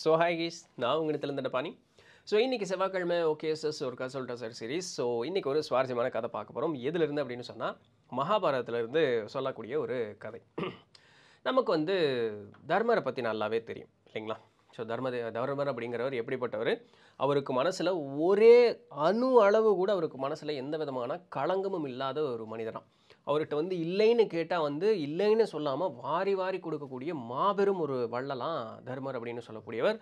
So hi keys நான் உங்கள் திறந்துட்ட பாணி ஸோ இன்றைக்கி செவ்வாய்க்கிழமை ஓகே சஸ் ஒரு கதை சொல்லிட்டா சார் சீரீஸ் ஸோ இன்றைக்கி ஒரு சுவாரஸ்யமான கதை பார்க்க போகிறோம் எதுலேருந்து அப்படின்னு சொன்னால் மகாபாரதத்துலேருந்து சொல்லக்கூடிய ஒரு கதை நமக்கு வந்து தர்மரை பற்றி நல்லாவே தெரியும் இல்லைங்களா ஸோ தர்ம தர்மர் அப்படிங்கிறவர் எப்படிப்பட்டவர் அவருக்கு மனசில் ஒரே அணு அளவு கூட அவருக்கு மனசில் எந்த விதமான களங்கமும் இல்லாத ஒரு மனிதனாக அவர்கிட்ட வந்து இல்லைன்னு கேட்டால் வந்து இல்லைன்னு சொல்லாமல் வாரி வாரி கொடுக்கக்கூடிய மாபெரும் ஒரு வள்ளலாம் தர்மர் அப்படின்னு சொல்லக்கூடியவர்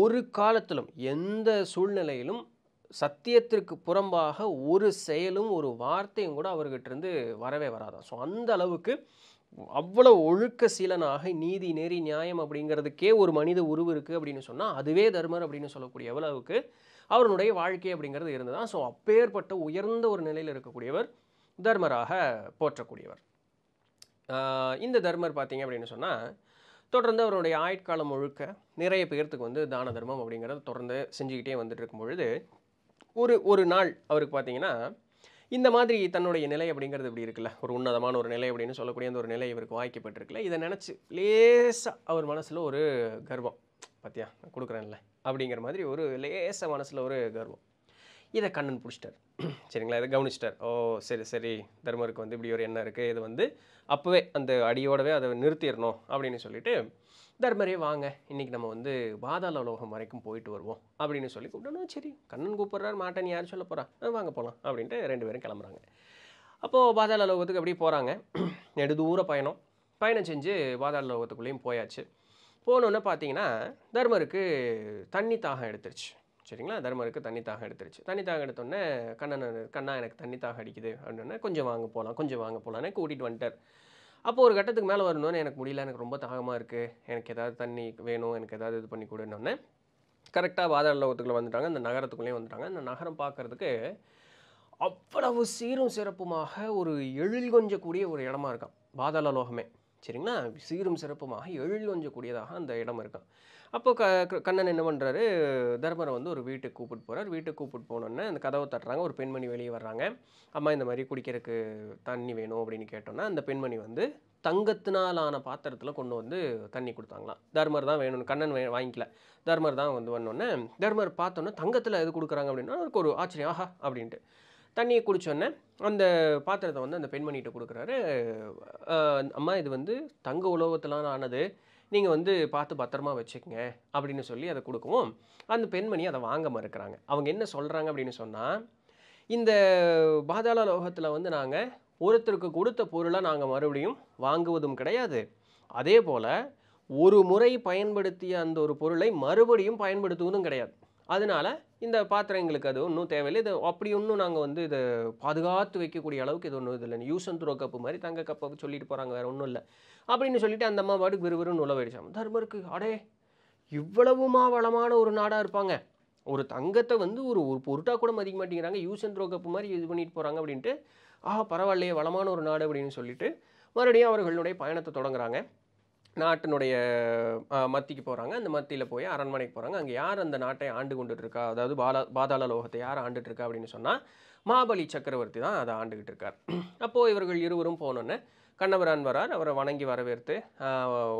ஒரு காலத்திலும் எந்த சூழ்நிலையிலும் சத்தியத்திற்கு புறம்பாக ஒரு செயலும் ஒரு வார்த்தையும் கூட அவர்கிட்ட இருந்து வரவே வராதான் ஸோ அந்த அளவுக்கு அவ்வளோ ஒழுக்க சீலனாக நீதி நெறி நியாயம் அப்படிங்கிறதுக்கே ஒரு மனித உருவு இருக்குது அப்படின்னு சொன்னால் அதுவே தர்மர் அப்படின்னு சொல்லக்கூடிய அளவுக்கு அவருடைய வாழ்க்கை அப்படிங்கிறது தான் ஸோ அப்பேற்பட்ட உயர்ந்த ஒரு நிலையில் இருக்கக்கூடியவர் தர்மராக போற்றக்கூடியவர் இந்த தர்மர் பார்த்தீங்க அப்படின்னு சொன்னால் தொடர்ந்து அவருடைய ஆயுட்காலம் முழுக்க நிறைய பேர்த்துக்கு வந்து தான தர்மம் அப்படிங்கிறத தொடர்ந்து செஞ்சுக்கிட்டே வந்துட்டு இருக்கும் பொழுது ஒரு ஒரு நாள் அவருக்கு பார்த்தீங்கன்னா இந்த மாதிரி தன்னுடைய நிலை அப்படிங்கிறது இப்படி இருக்குல்ல ஒரு உன்னதமான ஒரு நிலை அப்படின்னு சொல்லக்கூடிய அந்த ஒரு நிலை இவருக்கு வாய்க்கப்பட்டிருக்குல்ல இதை நினச்சி லேசாக அவர் மனசில் ஒரு கர்வம் பார்த்தியா கொடுக்குறேன்ல அப்படிங்கிற மாதிரி ஒரு லேசாக மனசில் ஒரு கர்வம் இதை கண்ணன் பிடிச்சிட்டார் சரிங்களா இதை கவனிச்சிட்டார் ஓ சரி சரி தர்மருக்கு வந்து இப்படி ஒரு எண்ணம் இருக்குது இது வந்து அப்போவே அந்த அடியோடவே அதை நிறுத்திடணும் அப்படின்னு சொல்லிட்டு தர்மரே வாங்க இன்றைக்கி நம்ம வந்து பாதாள உலோகம் வரைக்கும் போயிட்டு வருவோம் அப்படின்னு சொல்லி கூப்பிட்டோம்னா சரி கண்ணன் கூப்பிட்றாரு மாட்டேன் யார் சொல்ல போகிறா வாங்க போகலாம் அப்படின்ட்டு ரெண்டு பேரும் கிளம்புறாங்க அப்போது பாதாள உலோகத்துக்கு அப்படியே போகிறாங்க நெடுதூர பயணம் பயணம் செஞ்சு பாதாள உலோகத்துக்குள்ளேயும் போயாச்சு போனோன்னே பார்த்தீங்கன்னா தர்மருக்கு தண்ணி தாகம் எடுத்துருச்சு சரிங்களா தர்மருக்கு தண்ணி தாக எடுத்துருச்சு தண்ணி தாக எடுத்தோடனே கண்ணன் கண்ணா எனக்கு தண்ணி தாக அடிக்குது அப்படின்னா கொஞ்சம் வாங்க போகலாம் கொஞ்சம் வாங்க போகலான்னு கூட்டிகிட்டு வந்துட்டார் அப்போது ஒரு கட்டத்துக்கு மேலே வரணும்னு எனக்கு முடியல எனக்கு ரொம்ப தாகமாக இருக்குது எனக்கு ஏதாவது தண்ணி வேணும் எனக்கு ஏதாவது இது பண்ணி கொடுன்னொடனே கரெக்டாக பாதாள லோகத்துக்குள்ளே வந்துட்டாங்க அந்த நகரத்துக்குள்ளேயும் வந்துட்டாங்க அந்த நகரம் பார்க்குறதுக்கு அவ்வளவு சீரும் சிறப்புமாக ஒரு எழில் கொஞ்சக்கூடிய ஒரு இடமா இருக்கான் பாதாள லோகமே சரிங்களா சீரும் சிறப்புமாக எழுஞ்சக்கூடியதாக அந்த இடம் இருக்கும் அப்போ க கண்ணன் என்ன பண்ணுறாரு தர்மரை வந்து ஒரு வீட்டுக்கு கூப்பிட்டு போகிறார் வீட்டுக்கு கூப்பிட்டு போனோன்னே அந்த கதவை தட்டுறாங்க ஒரு பெண்மணி வெளியே வர்றாங்க அம்மா இந்த மாதிரி குடிக்கிறதுக்கு தண்ணி வேணும் அப்படின்னு கேட்டோன்னா அந்த பெண்மணி வந்து தங்கத்தினாலான பாத்திரத்தில் கொண்டு வந்து தண்ணி கொடுத்தாங்களாம் தர்மர் தான் வேணும்னு கண்ணன் வே வாங்கிக்கல தர்மர் தான் வந்து வந்தோடனே தர்மர் பார்த்தோன்னே தங்கத்தில் எது கொடுக்குறாங்க அப்படின்னா அவருக்கு ஒரு ஆச்சரியம் ஆஹா அப்படின்ட்டு தண்ணியை குடித்தோடனே அந்த பாத்திரத்தை வந்து அந்த பெண்மணிகிட்ட கொடுக்குறாரு அம்மா இது வந்து தங்க உலோகத்திலான ஆனது நீங்கள் வந்து பார்த்து பத்திரமா வச்சுக்கோங்க அப்படின்னு சொல்லி அதை கொடுக்கவும் அந்த பெண்மணி அதை வாங்க மறுக்கிறாங்க அவங்க என்ன சொல்கிறாங்க அப்படின்னு சொன்னால் இந்த பாதாள லோகத்தில் வந்து நாங்கள் ஒருத்தருக்கு கொடுத்த பொருளை நாங்கள் மறுபடியும் வாங்குவதும் கிடையாது அதே போல் ஒரு முறை பயன்படுத்திய அந்த ஒரு பொருளை மறுபடியும் பயன்படுத்துவதும் கிடையாது அதனால் இந்த பாத்திரம் எங்களுக்கு அது ஒன்றும் தேவையில்லை இது அப்படி ஒன்றும் நாங்கள் வந்து இதை பாதுகாத்து வைக்கக்கூடிய அளவுக்கு இது ஒன்றும் இல்லை யூஸ் அண்ட் த்ரோ கப்பு மாதிரி தங்க கப்பை சொல்லிட்டு போகிறாங்க வேறு ஒன்றும் இல்லை அப்படின்னு சொல்லிட்டு அந்த அம்மா பாட்டுக்கு விறுவிறுன்னு உழவடிச்சாங்க தர்மருக்கு அடே இவ்வளவுமா வளமான ஒரு நாடாக இருப்பாங்க ஒரு தங்கத்தை வந்து ஒரு ஒரு பொருட்டாக கூட மதிக்க மாட்டேங்கிறாங்க யூஸ் அண்ட் த்ரோ கப்பு மாதிரி இது பண்ணிட்டு போகிறாங்க அப்படின்ட்டு ஆஹா பரவாயில்லையே வளமான ஒரு நாடு அப்படின்னு சொல்லிட்டு மறுபடியும் அவர்களுடைய பயணத்தை தொடங்குறாங்க நாட்டினுடைய மத்திக்கு போகிறாங்க அந்த மத்தியில் போய் அரண்மனைக்கு போகிறாங்க அங்கே யார் அந்த நாட்டை ஆண்டு கொண்டுட்ருக்கா அதாவது பாலா பாதாள லோகத்தை யார் ஆண்டுட்ருக்கா அப்படின்னு சொன்னால் மாபலி சக்கரவர்த்தி தான் அதை ஆண்டுகிட்டு இருக்கார் அப்போது இவர்கள் இருவரும் போனோன்னே கண்ணவரான் வரார் அவரை வணங்கி வரவேற்று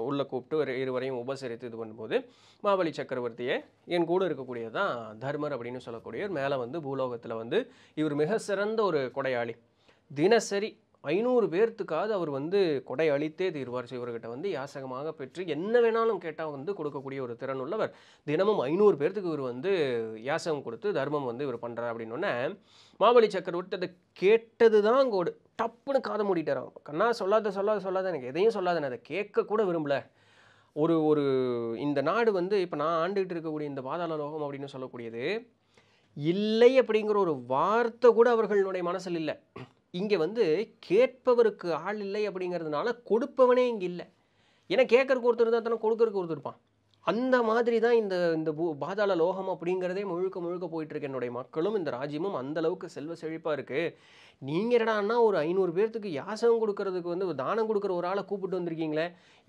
உள்ளே கூப்பிட்டு இருவரையும் உபசரித்து இது பண்ணும்போது மாபலி சக்கரவர்த்தியை என் கூட இருக்கக்கூடியது தான் தர்மர் அப்படின்னு சொல்லக்கூடியவர் மேலே வந்து பூலோகத்தில் வந்து இவர் மிக சிறந்த ஒரு கொடையாளி தினசரி ஐநூறு பேர்த்துக்காவது அவர் வந்து கொடை அளித்தே தீர்வார் செய்வர்கிட்ட வந்து யாசகமாக பெற்று என்ன வேணாலும் கேட்டால் வந்து கொடுக்கக்கூடிய ஒரு திறன் உள்ளவர் தினமும் ஐநூறு பேர்த்துக்கு இவர் வந்து யாசகம் கொடுத்து தர்மம் வந்து இவர் பண்ணுறார் அப்படின்னோடனே மாபலி சக்கரவர்த்தி அதை கேட்டது தான் கோடு டப்புன்னு காதை மூடிட்டாராம் கண்ணா சொல்லாத சொல்லாத சொல்லாத எனக்கு எதையும் சொல்லாத நான் அதை கேட்கக்கூட விரும்பல ஒரு ஒரு இந்த நாடு வந்து இப்போ நான் ஆண்டுகிட்டு இருக்கக்கூடிய இந்த பாதாள லோகம் அப்படின்னு சொல்லக்கூடியது இல்லை அப்படிங்கிற ஒரு வார்த்தை கூட அவர்களுடைய மனசில் இல்லை இங்கே வந்து கேட்பவருக்கு ஆள் இல்லை அப்படிங்கிறதுனால கொடுப்பவனே இங்கே இல்லை ஏன்னா கேட்குறக்கு ஒருத்தர் தான் தானே கொடுக்கறக்கு ஒருத்தர் இருப்பான் அந்த மாதிரி தான் இந்த இந்த பூ பாதாள லோகம் அப்படிங்கிறதே முழுக்க முழுக்க போயிட்டுருக்கு என்னுடைய மக்களும் இந்த ராஜ்யமும் அந்த அளவுக்கு செல்வ செழிப்பாக இருக்குது நீங்கள் என்னடான்னா ஒரு ஐநூறு பேர்த்துக்கு யாசகம் கொடுக்கறதுக்கு வந்து தானம் கொடுக்குற ஒரு ஆளை கூப்பிட்டு வந்திருக்கீங்களே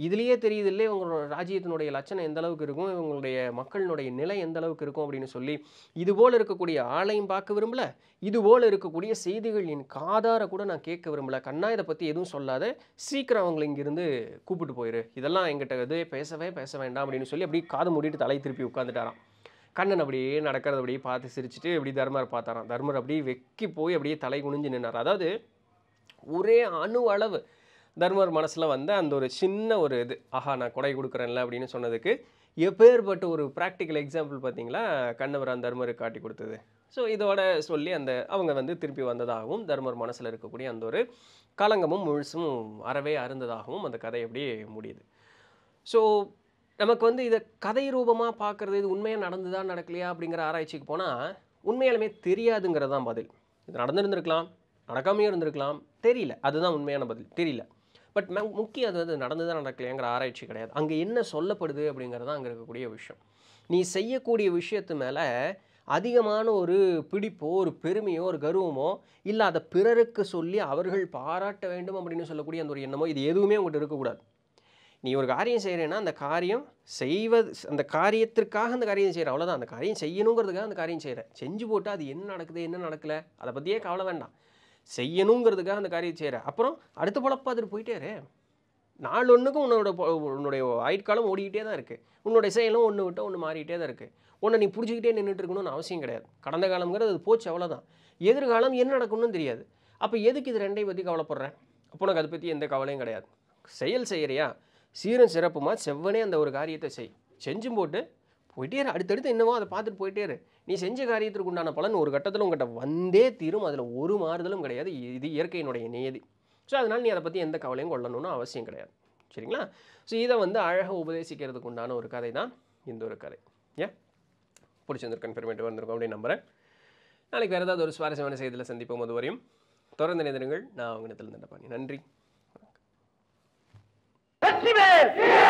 இதுலேயே தெரியுது இல்லை இவங்களோட ராஜ்யத்தினுடைய லட்சணம் எந்த அளவுக்கு இருக்கும் இவங்களுடைய மக்களினுடைய நிலை எந்த அளவுக்கு இருக்கும் அப்படின்னு சொல்லி இதுபோல் இருக்கக்கூடிய ஆளையும் பார்க்க விரும்பல இதுபோல் இருக்கக்கூடிய செய்திகள் என் காதார கூட நான் கேட்க விரும்பல கண்ணா இதை பற்றி எதுவும் சொல்லாத சீக்கிரம் அவங்களை இங்கிருந்து கூப்பிட்டு போயிரு இதெல்லாம் எங்கிட்ட இது பேசவே பேச வேண்டாம் அப்படின்னு சொல்லி அப்படியே காது மூடிட்டு தலையை திருப்பி உட்காந்துட்டாராம் கண்ணன் அப்படியே நடக்கிறத அப்படியே பார்த்து சிரிச்சுட்டு இப்படி தர்மர் பார்த்தாராம் தர்மர் அப்படியே வெக்கி போய் அப்படியே தலை குனிஞ்சு நின்னார் அதாவது ஒரே அணு அளவு தர்மர் மனசில் வந்து அந்த ஒரு சின்ன ஒரு இது ஆஹா நான் கொடை கொடுக்குறேன்ல அப்படின்னு சொன்னதுக்கு எப்பேற்பட்ட ஒரு ப்ராக்டிக்கல் எக்ஸாம்பிள் பார்த்தீங்களா கண்ணவரான் தர்மருக்கு காட்டி கொடுத்தது ஸோ இதோட சொல்லி அந்த அவங்க வந்து திருப்பி வந்ததாகவும் தர்மர் மனசில் இருக்கக்கூடிய அந்த ஒரு கலங்கமும் முழுசும் அறவே அருந்ததாகவும் அந்த கதை அப்படியே முடியுது ஸோ நமக்கு வந்து இதை கதை ரூபமாக பார்க்குறது இது உண்மையாக நடந்துதா நடக்கலையா அப்படிங்கிற ஆராய்ச்சிக்கு போனால் உண்மையாலுமே தெரியாதுங்கிறது தான் பதில் இது நடந்துருந்துருக்கலாம் நடக்காமையும் இருந்திருக்கலாம் தெரியல அதுதான் உண்மையான பதில் தெரியல பட் முக்கியம் அது வந்து நடந்து தான் நடக்கலையாங்கிற ஆராய்ச்சி கிடையாது அங்கே என்ன சொல்லப்படுது அப்படிங்கிறது தான் அங்கே இருக்கக்கூடிய விஷயம் நீ செய்யக்கூடிய விஷயத்து மேலே அதிகமான ஒரு பிடிப்போ ஒரு பெருமையோ ஒரு கர்வமோ இல்லை அதை பிறருக்கு சொல்லி அவர்கள் பாராட்ட வேண்டும் அப்படின்னு சொல்லக்கூடிய அந்த ஒரு எண்ணமோ இது எதுவுமே உங்கள்கிட்ட இருக்கக்கூடாது நீ ஒரு காரியம் செய்கிறேன்னா அந்த காரியம் செய்வது அந்த காரியத்திற்காக அந்த காரியம் செய்கிற அவ்வளோதான் அந்த காரியம் செய்யணுங்கிறதுக்காக அந்த காரியம் செய்கிறேன் செஞ்சு போட்டால் அது என்ன நடக்குது என்ன நடக்கலை அதை பற்றியே கவலை வேண்டாம் செய்யணுங்கிறதுக்காக அந்த காரியம் செய்கிற அப்புறம் அடுத்த பொழப்பா போயிட்டே போயிட்டேரு நாள் ஒன்றுக்கும் உன்னோட உன்னுடைய ஆயுட்காலம் ஓடிக்கிட்டே தான் இருக்குது உன்னோட செயலும் ஒன்று விட்டால் ஒன்று மாறிக்கிட்டே தான் இருக்குது ஒன்றை நீ பிடிச்சிக்கிட்டே நின்றுட்டு இருக்கணும்னு அவசியம் கிடையாது கடந்த காலங்கிறது அது போச்சு அவ்வளோதான் எதிர்காலம் என்ன நடக்கணும்னு தெரியாது அப்போ எதுக்கு இது ரெண்டையும் பற்றி கவலைப்படுறேன் அப்போ உனக்கு அதை பற்றி எந்த கவலையும் கிடையாது செயல் செய்கிறியா சீரும் சிறப்புமாக செவ்வனே அந்த ஒரு காரியத்தை செய் செஞ்சும் போட்டு போயிட்டே இரு அடுத்தடுத்து என்னவோ அதை பார்த்துட்டு போயிட்டே இரு நீ செஞ்ச காரியத்திற்கு உண்டான பலன் ஒரு கட்டத்தில் உங்கள்கிட்ட வந்தே தீரும் அதில் ஒரு மாறுதலும் கிடையாது இது இயற்கையினுடைய நியதி ஸோ அதனால் நீ அதை பற்றி எந்த கவலையும் கொள்ளணும்னு அவசியம் கிடையாது சரிங்களா ஸோ இதை வந்து அழகாக உபதேசிக்கிறதுக்கு உண்டான ஒரு கதை தான் இந்த ஒரு கதை ஏன் பிடிச்சிருந்துருக்கு கன்ஃபர்மேட்டு வந்திருக்கோம் அப்படின்னு நம்புகிறேன் நாளைக்கு வேறு ஏதாவது ஒரு சுவாரஸ்யமான செய்தியில் சந்திப்போம் அதுவரையும் வரையும் தொடர்ந்து நினைந்திருங்கள் நான் அவங்க உங்களிடத்தில் நன்றி Yes! yes!